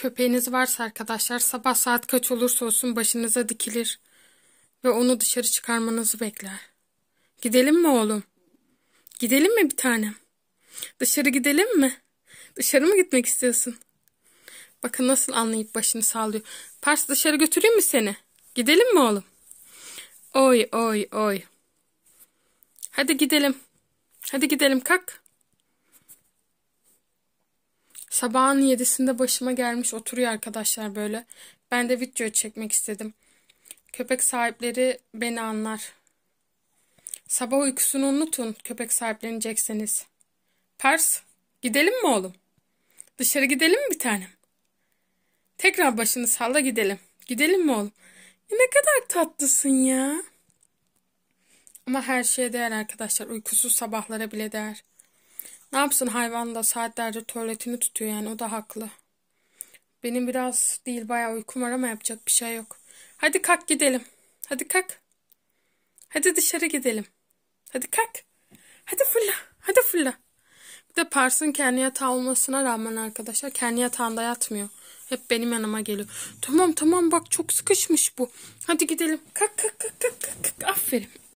Köpeğiniz varsa arkadaşlar sabah saat kaç olursa olsun başınıza dikilir ve onu dışarı çıkarmanızı bekler. Gidelim mi oğlum? Gidelim mi bir tanem? Dışarı gidelim mi? Dışarı mı gitmek istiyorsun? Bakın nasıl anlayıp başını sallıyor. Pars dışarı götüreyim mi seni? Gidelim mi oğlum? Oy oy oy. Hadi gidelim. Hadi gidelim kalk. Sabahın yedisinde başıma gelmiş oturuyor arkadaşlar böyle. Ben de video çekmek istedim. Köpek sahipleri beni anlar. Sabah uykusunu unutun köpek sahiplenecekseniz. Pers, gidelim mi oğlum? Dışarı gidelim mi bir tanem? Tekrar başını salla gidelim. Gidelim mi oğlum? ne kadar tatlısın ya. Ama her şeye değer arkadaşlar. Uykusuz sabahlara bile değer. Ne yapsın hayvan da saatlerce tuvaletini tutuyor yani o da haklı. Benim biraz değil bayağı uykum var ama yapacak bir şey yok. Hadi kalk gidelim. Hadi kalk. Hadi dışarı gidelim. Hadi kalk. Hadi fırla. Hadi fırla. Bir de Pars'ın kendi yatağı olmasına rağmen arkadaşlar kendi yatağında yatmıyor. Hep benim yanıma geliyor. Tamam tamam bak çok sıkışmış bu. Hadi gidelim. Kalk kalk kalk kalk kalk. Aferin.